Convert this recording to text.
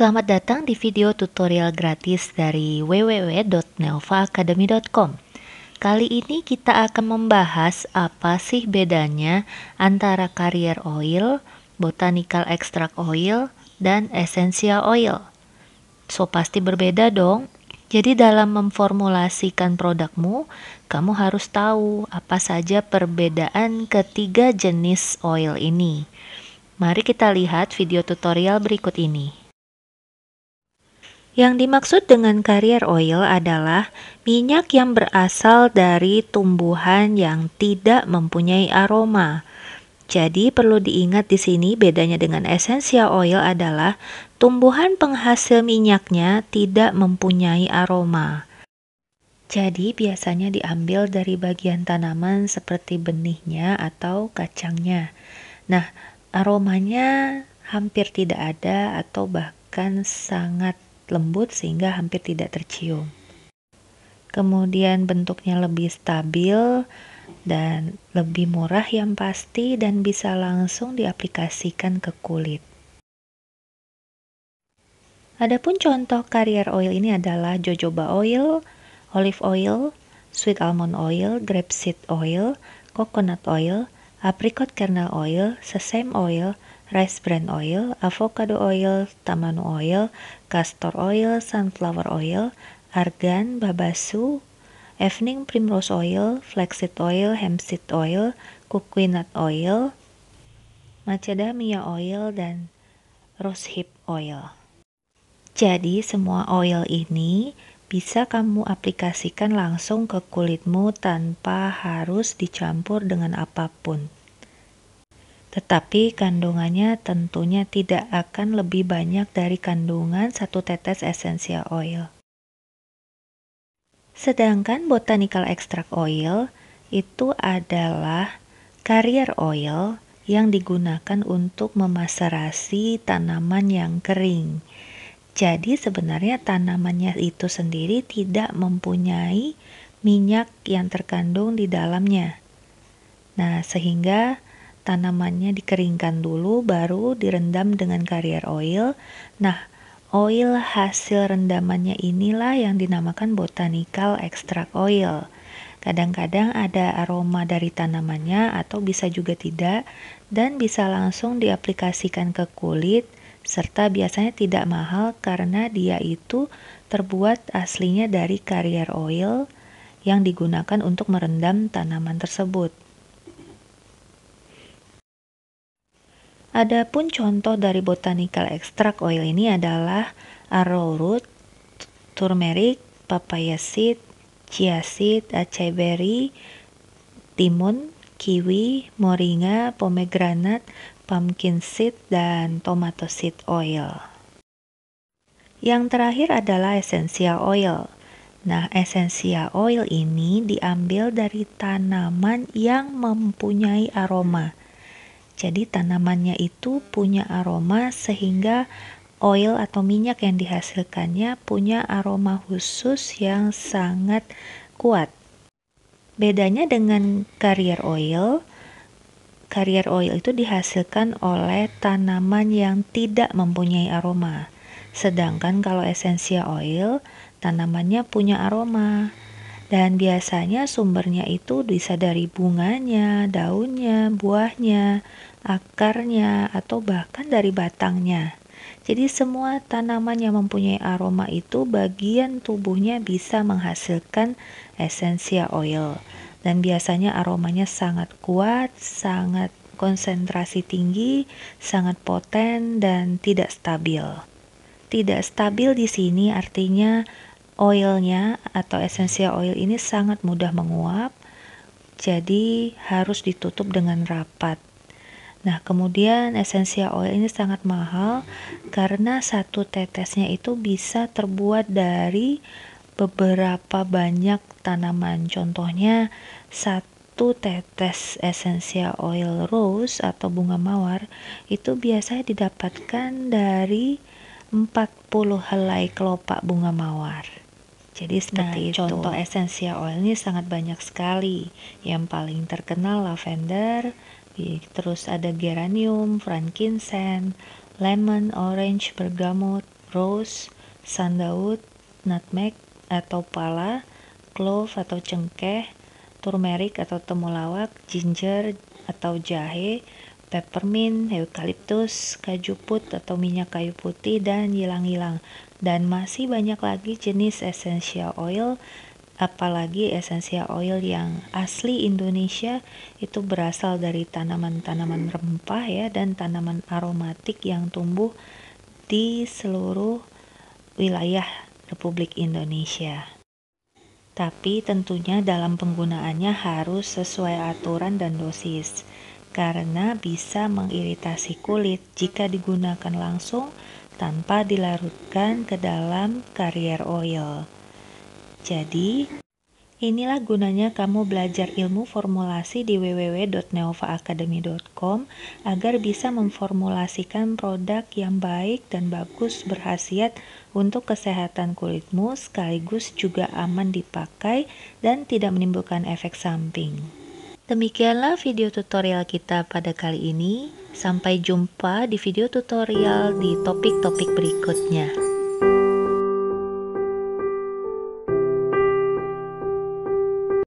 Selamat datang di video tutorial gratis dari www.neovaacademy.com Kali ini kita akan membahas apa sih bedanya antara carrier oil, botanical extract oil, dan essential oil. So pasti berbeda dong. Jadi dalam memformulasikan produkmu, kamu harus tahu apa saja perbedaan ketiga jenis oil ini. Mari kita lihat video tutorial berikut ini. Yang dimaksud dengan carrier oil adalah minyak yang berasal dari tumbuhan yang tidak mempunyai aroma. Jadi perlu diingat di sini bedanya dengan essential oil adalah tumbuhan penghasil minyaknya tidak mempunyai aroma. Jadi biasanya diambil dari bagian tanaman seperti benihnya atau kacangnya. Nah, aromanya hampir tidak ada atau bahkan sangat lembut sehingga hampir tidak tercium. Kemudian bentuknya lebih stabil dan lebih murah yang pasti dan bisa langsung diaplikasikan ke kulit. Adapun contoh carrier oil ini adalah jojoba oil, olive oil, sweet almond oil, grapeseed oil, coconut oil, apricot kernel oil, sesame oil, rice bran oil, avocado oil, tamanu oil, castor oil, sunflower oil, argan, babasu, evening primrose oil, flaxseed oil, hempseed oil, coconut oil, macadamia oil, dan rosehip oil. Jadi semua oil ini bisa kamu aplikasikan langsung ke kulitmu tanpa harus dicampur dengan apapun. Tetapi kandungannya tentunya tidak akan lebih banyak dari kandungan satu tetes essential oil. Sedangkan botanical extract oil itu adalah carrier oil yang digunakan untuk memaserasi tanaman yang kering jadi sebenarnya tanamannya itu sendiri tidak mempunyai minyak yang terkandung di dalamnya. Nah, sehingga tanamannya dikeringkan dulu baru direndam dengan carrier oil. Nah, oil hasil rendamannya inilah yang dinamakan botanical extract oil. Kadang-kadang ada aroma dari tanamannya atau bisa juga tidak dan bisa langsung diaplikasikan ke kulit serta biasanya tidak mahal karena dia itu terbuat aslinya dari carrier oil yang digunakan untuk merendam tanaman tersebut. Adapun contoh dari botanical extract oil ini adalah arrowroot, turmeric, papaya seed, chia seed, acai berry, timun, kiwi, moringa, pomegranate pumpkin seed, dan tomato seed oil. Yang terakhir adalah essential oil. Nah, essential oil ini diambil dari tanaman yang mempunyai aroma. Jadi tanamannya itu punya aroma sehingga oil atau minyak yang dihasilkannya punya aroma khusus yang sangat kuat. Bedanya dengan carrier oil, Carrier oil itu dihasilkan oleh tanaman yang tidak mempunyai aroma. Sedangkan kalau esensia oil, tanamannya punya aroma. Dan biasanya sumbernya itu bisa dari bunganya, daunnya, buahnya, akarnya, atau bahkan dari batangnya. Jadi semua tanaman yang mempunyai aroma itu bagian tubuhnya bisa menghasilkan esensia oil dan biasanya aromanya sangat kuat, sangat konsentrasi tinggi, sangat poten dan tidak stabil. Tidak stabil di sini artinya oilnya atau esensial oil ini sangat mudah menguap, jadi harus ditutup dengan rapat. Nah, kemudian esensial oil ini sangat mahal karena satu tetesnya itu bisa terbuat dari beberapa banyak tanaman. Contohnya satu tetes esensial oil rose atau bunga mawar itu biasa didapatkan dari 40 helai kelopak bunga mawar. Jadi nah, seperti nah, itu. Contoh esensial oil ini sangat banyak sekali. Yang paling terkenal lavender, terus ada geranium, frankincense, lemon, orange, bergamot, rose, sandalwood, nutmeg, atau pala, clove atau cengkeh, turmeric atau temulawak, ginger atau jahe, peppermint, eucalyptus, kayu put atau minyak kayu putih dan hilang-hilang. dan masih banyak lagi jenis essential oil apalagi essential oil yang asli Indonesia itu berasal dari tanaman-tanaman rempah ya dan tanaman aromatik yang tumbuh di seluruh wilayah Republik Indonesia. Tapi tentunya dalam penggunaannya harus sesuai aturan dan dosis, karena bisa mengiritasi kulit jika digunakan langsung tanpa dilarutkan ke dalam carrier oil. Jadi, Inilah gunanya kamu belajar ilmu formulasi di www.neovaacademy.com agar bisa memformulasikan produk yang baik dan bagus berhasiat untuk kesehatan kulitmu sekaligus juga aman dipakai dan tidak menimbulkan efek samping. Demikianlah video tutorial kita pada kali ini. Sampai jumpa di video tutorial di topik-topik berikutnya.